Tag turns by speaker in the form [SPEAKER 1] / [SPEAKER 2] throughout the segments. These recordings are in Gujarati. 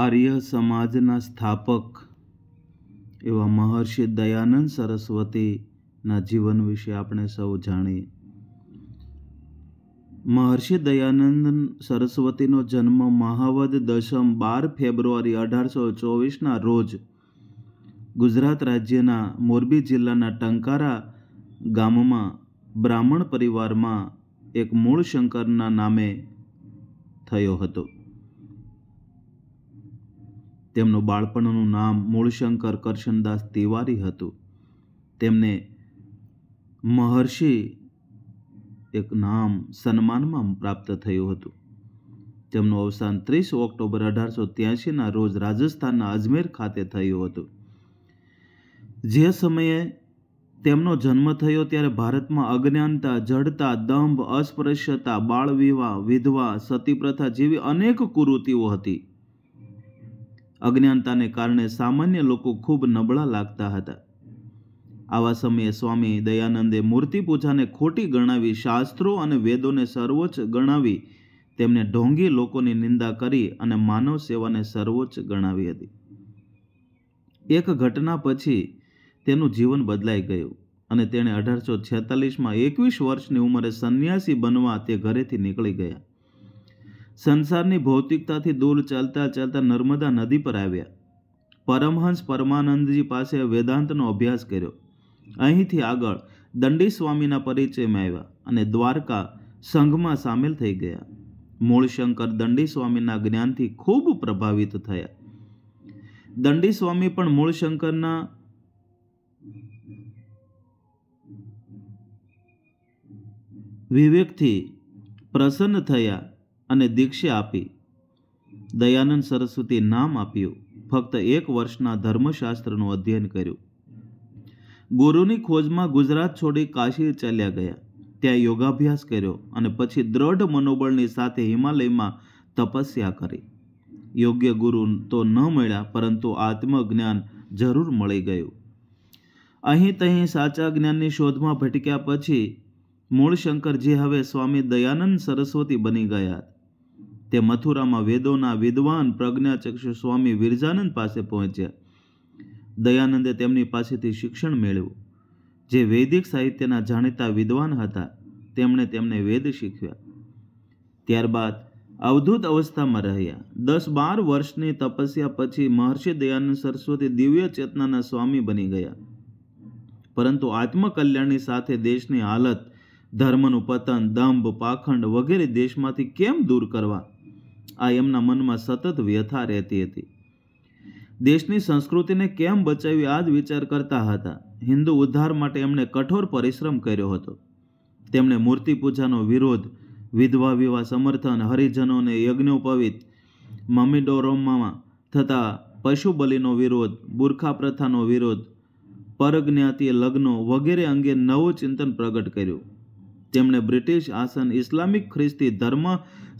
[SPEAKER 1] આર્ય સમાજના સ્થાપક એવા મહર્ષિ દયાનંદ સરસ્વતીના જીવન વિશે આપણે સૌ જાણીએ મહર્ષિ દયાનંદ સરસ્વતીનો જન્મ મહાવદ દશમ બાર ફેબ્રુઆરી અઢારસો ચોવીસના રોજ ગુજરાત રાજ્યના મોરબી જિલ્લાના ટંકારા ગામમાં બ્રાહ્મણ પરિવારમાં એક મૂળ શંકરના નામે થયો હતો તેમનું બાળપણનું નામ મૂળશંકર કરશનદાસ તિવારી હતું તેમને મહર્ષિ એક નામ સન્માનમાં પ્રાપ્ત થયું હતું તેમનું અવસાન ત્રીસ ઓક્ટોબર અઢારસો ત્યાસીના રોજ રાજસ્થાનના અજમેર ખાતે થયું હતું જે સમયે તેમનો જન્મ થયો ત્યારે ભારતમાં અજ્ઞાનતા જડતા દંભ અસ્પૃશ્યતા બાળવિવાહ વિવાહ વિધવા સતીપ્રથા જેવી અનેક કુરૂતિઓ હતી અજ્ઞાનતાને કારણે સામાન્ય લોકો ખૂબ નબળા લાગતા હતા આવા સમયે સ્વામી દયાનંદે મૂર્તિ પૂજાને ખોટી ગણાવી શાસ્ત્રો અને વેદોને સર્વોચ્ચ ગણાવી તેમને ઢોંગી લોકોની નિંદા કરી અને માનવ સેવાને સર્વોચ્ચ ગણાવી હતી એક ઘટના પછી તેનું જીવન બદલાઈ ગયું અને તેણે અઢારસો છેતાલીસમાં એકવીસ વર્ષની ઉંમરે સંન્યાસી બનવા તે ઘરેથી નીકળી ગયા સંસારની ભૌતિકતાથી દૂર ચાલતા ચાલતા નર્મદા નદી પર આવ્યા પરમહંસ પરમાનંદજી પાસે વેદાંતનો અભ્યાસ કર્યો અહીંથી આગળ દંડી સ્વામીના પરિચયમાં આવ્યા અને દ્વારકા સંઘમાં સામેલ થઈ ગયા મૂળશંકર દંડી સ્વામીના જ્ઞાનથી ખૂબ પ્રભાવિત થયા દંડી સ્વામી પણ મૂળશંકરના વિવેકથી પ્રસન્ન થયા અને દીક્ષા આપી દયાનંદ સરસ્વતી નામ આપ્યું ફક્ત એક વર્ષના ધર્મશાસ્ત્રનું અધ્યયન કર્યું ગુરુની ખોજમાં ગુજરાત છોડી કાશી ચાલ્યા ગયા ત્યાં યોગાભ્યાસ કર્યો અને પછી દ્રઢ મનોબળની સાથે હિમાલયમાં તપસ્યા કરી યોગ્ય ગુરુ તો ન મળ્યા પરંતુ આત્મજ્ઞાન જરૂર મળી ગયું અહીં તહીં સાચા જ્ઞાનની શોધમાં ભટક્યા પછી મૂળશંકરજી હવે સ્વામી દયાનંદ સરસ્વતી બની ગયા તે મથુરામાં વેદોના વિદ્વાન પ્રજ્ઞાચક્ષુ સ્વામી વિરજાનંદ પાસે પહોંચ્યા દયાનંદે તેમની પાસેથી શિક્ષણ મેળવ્યું જે વૈદિક સાહિત્યના જાણીતા વિદ્વાન હતા તેમણે તેમને વેદ શીખ્યા ત્યારબાદ અવધૂત અવસ્થામાં રહ્યા દસ બાર વર્ષની તપસ્યા પછી મહર્ષિ દયાનંદ સરસ્વતી દિવ્ય ચેતનાના સ્વામી બની ગયા પરંતુ આત્મકલ્યાણની સાથે દેશની હાલત ધર્મનું પતન દંભ પાખંડ વગેરે દેશમાંથી કેમ દૂર કરવા આ એમના મનમાં સતત વ્યથા રહેતી હતી દેશની સંસ્કૃતિને કેમ બચાવી આ જ વિચાર કરતા હતા હિન્દુ ઉદ્ધાર માટે એમણે કઠોર પરિશ્રમ કર્યો હતો તેમણે મૂર્તિ પૂજાનો વિરોધ વિધવા વિવાહ સમર્થન હરિજનોને યજ્ઞોપવિત મમીડોરોમમાં થતા પશુ બલિનો વિરોધ બુરખા પ્રથાનો વિરોધ પરજ્ઞાતીય લગ્નો વગેરે અંગે નવું ચિંતન પ્રગટ કર્યું તેમણે બ્રિટિશ આસન ઇસ્લામિક ખ્રિસ્તી ધર્મ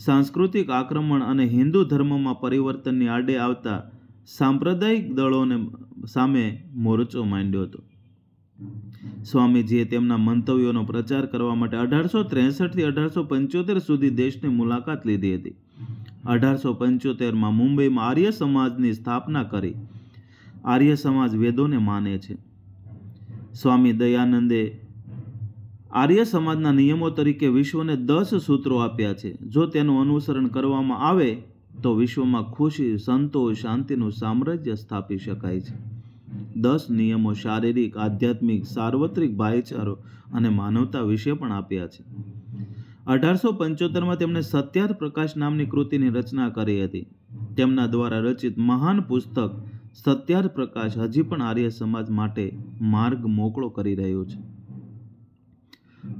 [SPEAKER 1] સાંસ્કૃતિક આક્રમણ અને હિન્દુ ધર્મમાં પરિવર્તનની આડે આવતા સાંપ્રદાયિક દળોને સામે મોરચો માંડ્યો હતો સ્વામીજીએ તેમના મંતવ્યોનો પ્રચાર કરવા માટે અઢારસો ત્રેસઠથી અઢારસો પંચોતેર સુધી દેશની મુલાકાત લીધી હતી અઢારસો પંચોતેરમાં મુંબઈમાં આર્ય સમાજની સ્થાપના કરી આર્ય સમાજ વેદોને માને છે સ્વામી દયાનંદે આર્ય સમાજના નિયમો તરીકે વિશ્વને દસ સૂત્રો આપ્યા છે જો તેનું અનુસરણ કરવામાં આવે તો વિશ્વમાં ખુશી સંતોષ શાંતિનું સામ્રાજ્ય સ્થાપી શકાય છે દસ નિયમો શારીરિક આધ્યાત્મિક સાર્વત્રિક ભાઈચારો અને માનવતા વિશે પણ આપ્યા છે અઢારસો પંચોતેરમાં તેમણે સત્યાર પ્રકાશ નામની કૃતિની રચના કરી હતી તેમના દ્વારા રચિત મહાન પુસ્તક સત્યાર પ્રકાશ હજી પણ આર્ય સમાજ માટે માર્ગ મોકળો કરી રહ્યો છે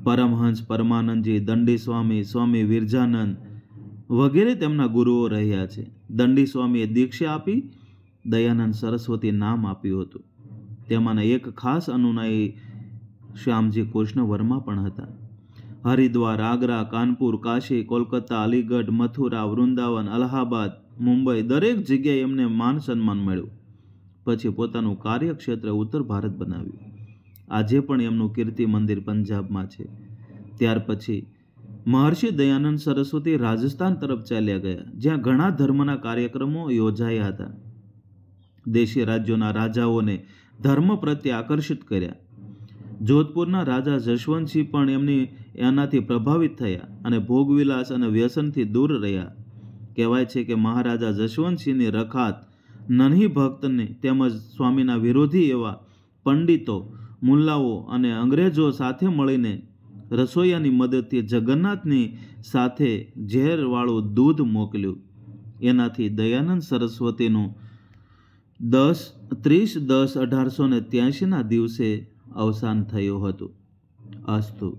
[SPEAKER 1] પરમહંસ પરમાનંદજી દંડી સ્વામી સ્વામી વિરજાનંદ વગેરે તેમના ગુરુઓ રહ્યા છે દંડી સ્વામીએ દીક્ષા આપી દયાનંદ સરસ્વતી નામ આપ્યું હતું તેમાંના એક ખાસ અનુનાયી શ્યામજી કૃષ્ણ વર્મા પણ હતા હરિદ્વાર આગ્રા કાનપુર કાશી કોલકાતા અલીગઢ મથુરા વૃંદાવન અલ્હાબાદ મુંબઈ દરેક જગ્યાએ એમને માન સન્માન મળ્યું પછી પોતાનું કાર્યક્ષેત્ર ઉત્તર ભારત બનાવ્યું આજે પણ એમનું કીર્તિ મંદિર પંજાબમાં છે ત્યાર પછી મહર્ષિ દયાનંદ સરસ્વતી રાજસ્થાન તરફ ચાલ્યા ગયા જ્યાં ઘણા ધર્મના કાર્યક્રમો યોજાયા હતા દેશી રાજ્યોના રાજાઓને ધર્મ પ્રત્યે આકર્ષિત કર્યા જોધપુરના રાજા જશવંતસિંહ પણ એમની એનાથી પ્રભાવિત થયા અને ભોગવિલાસ અને વ્યસનથી દૂર રહ્યા કહેવાય છે કે મહારાજા જશવંતસિંહની રખાત નન્હી ભક્તને તેમજ સ્વામીના વિરોધી એવા પંડિતો મુલ્લાઓ અને અંગ્રેજો સાથે મળીને રસોઈયાની મદદથી જગન્નાથની સાથે ઝેરવાળું દૂધ મોકલ્યું એનાથી દયાનંદ સરસ્વતીનું દસ ત્રીસ દસ અઢારસો ને ત્યાસીના દિવસે અવસાન થયું હતું અસ્તુ